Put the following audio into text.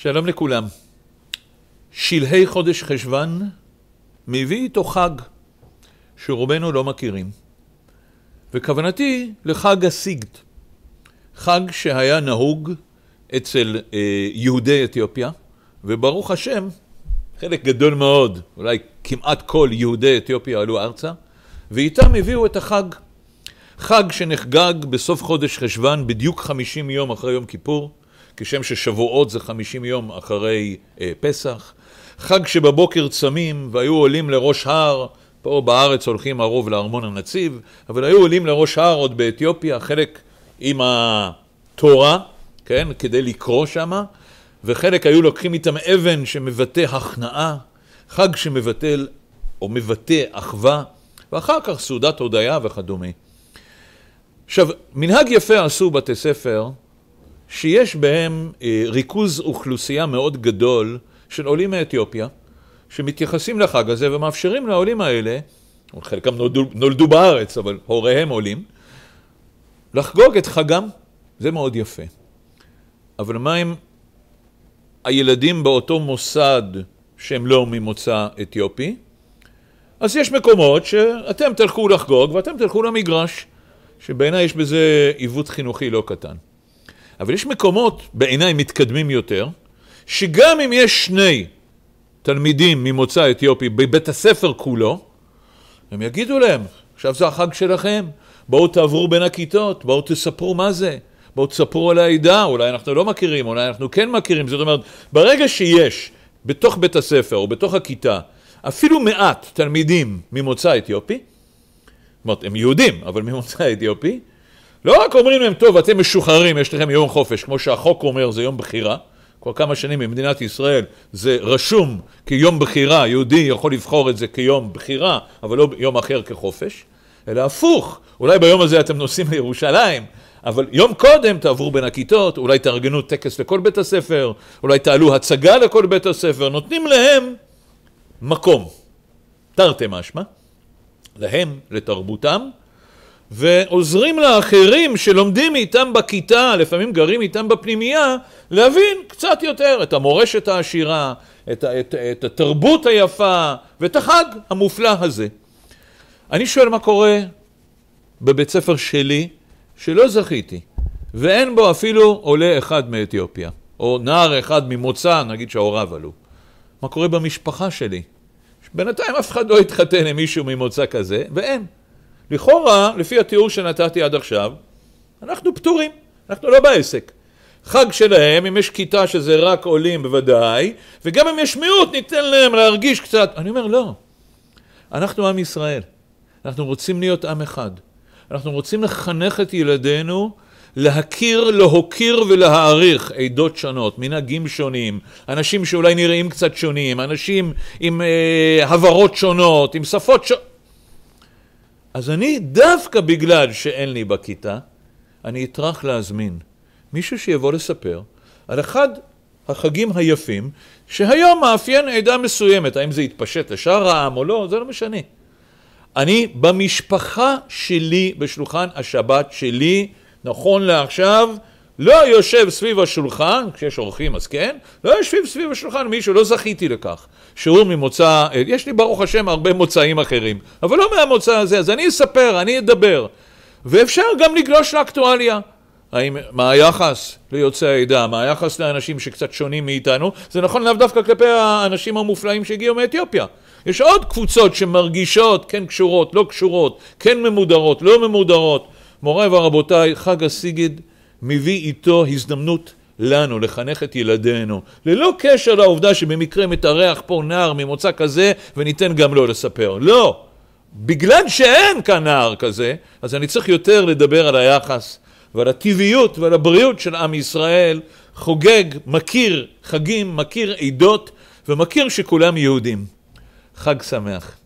שלום לכולם. שלהי חודש חשוון מביא איתו חג שרובנו לא מכירים. וכוונתי לחג הסיגד, חג שהיה נהוג אצל אה, יהודי אתיופיה, וברוך השם, חלק גדול מאוד, אולי כמעט כל יהודי אתיופיה עלו ארצה, ואיתם הביאו את החג. חג שנחגג בסוף חודש חשוון, בדיוק חמישים יום אחרי יום כיפור, כשם ששבועות זה חמישים יום אחרי אה, פסח. חג שבבוקר צמים והיו עולים לראש הר, פה בארץ הולכים הרוב לארמון הנציב, אבל היו עולים לראש הר עוד באתיופיה, חלק עם התורה, כן, כדי לקרוא שמה, וחלק היו לוקחים איתם אבן שמבטא הכנעה, חג שמבטל או מבטא אחווה, ואחר כך סעודת הודיה וכדומה. עכשיו, מנהג יפה עשו בתי ספר שיש בהם אה, ריכוז אוכלוסייה מאוד גדול של עולים מאתיופיה, שמתייחסים לחג הזה ומאפשרים לעולים האלה, חלקם נולדו, נולדו בארץ, אבל הוריהם עולים, לחגוג את חגם. זה מאוד יפה. אבל מה אם הילדים באותו מוסד שהם לא ממוצא אתיופי? אז יש מקומות שאתם תלכו לחגוג ואתם תלכו למגרש, שבעיניי יש בזה עיוות חינוכי לא קטן. אבל יש מקומות, בעיניי, מתקדמים יותר, שגם אם יש שני תלמידים ממוצא אתיופי בבית הספר כולו, הם יגידו להם, עכשיו זה החג שלכם, בואו תעברו בין הכיתות, בואו תספרו מה זה, בואו תספרו על העדה, אולי אנחנו לא מכירים, אולי אנחנו כן מכירים, זאת אומרת, ברגע שיש בתוך בית הספר או בתוך הכיתה אפילו מעט תלמידים ממוצא אתיופי, זאת אומרת, הם יהודים, אבל ממוצא אתיופי, לא רק אומרים להם, טוב, אתם משוחררים, יש לכם יום חופש, כמו שהחוק אומר, זה יום בחירה. כבר כמה שנים במדינת ישראל זה רשום כיום בחירה, יהודי יכול לבחור את זה כיום בחירה, אבל לא יום אחר כחופש, אלא הפוך, אולי ביום הזה אתם נוסעים לירושלים, אבל יום קודם תעברו בין הכיתות, אולי תארגנו טקס לכל בית הספר, אולי תעלו הצגה לכל בית הספר, נותנים להם מקום, תרתי משמע, להם, לתרבותם, ועוזרים לאחרים שלומדים איתם בכיתה, לפעמים גרים איתם בפנימייה, להבין קצת יותר את המורשת העשירה, את, את, את התרבות היפה ואת החג המופלא הזה. אני שואל מה קורה בבית ספר שלי, שלא זכיתי, ואין בו אפילו עולה אחד מאתיופיה, או נער אחד ממוצא, נגיד שההוריו עלו. מה קורה במשפחה שלי? בינתיים אף אחד לא התחתן עם מישהו ממוצא כזה, ואין. לכאורה, לפי התיאור שנתתי עד עכשיו, אנחנו פטורים, אנחנו לא בעסק. חג שלהם, אם יש כיתה שזה רק עולים בוודאי, וגם אם יש מיעוט ניתן להם להרגיש קצת. אני אומר לא, אנחנו עם ישראל, אנחנו רוצים להיות עם אחד. אנחנו רוצים לחנך את ילדינו להכיר, להוקיר ולהעריך עדות שונות, מנהגים שונים, אנשים שאולי נראים קצת שונים, אנשים עם אה, הברות שונות, עם שפות שונות. אז אני, דווקא בגלל שאין לי בכיתה, אני אטרח להזמין מישהו שיבוא לספר על אחד החגים היפים, שהיום מאפיין עדה מסוימת, האם זה יתפשט לשאר העם או לא, זה לא משנה. אני, במשפחה שלי, בשולחן השבת שלי, נכון לעכשיו, לא יושב סביב השולחן, כשיש אורחים אז כן, לא יושבים סביב השולחן מישהו, לא זכיתי לכך, שהוא ממוצא, יש לי ברוך השם הרבה מוצאים אחרים, אבל לא מהמוצא הזה, אז אני אספר, אני אדבר. ואפשר גם לגלוש לאקטואליה. האם, מה היחס ליוצאי העדה, מה היחס לאנשים שקצת שונים מאיתנו, זה נכון לאו דווקא כלפי האנשים המופלאים שהגיעו מאתיופיה. יש עוד קבוצות שמרגישות כן קשורות, לא קשורות, כן ממודרות, לא ממודרות. מוריי ורבותיי, חג הסיגד מביא איתו הזדמנות לנו, לחנך את ילדינו, ללא קשר לעובדה שבמקרה מתארח פה נער ממוצא כזה וניתן גם לו לספר. לא! בגלל שאין כאן נער כזה, אז אני צריך יותר לדבר על היחס ועל הטבעיות ועל הבריאות של עם ישראל, חוגג, מכיר חגים, מכיר עדות ומכיר שכולם יהודים. חג שמח.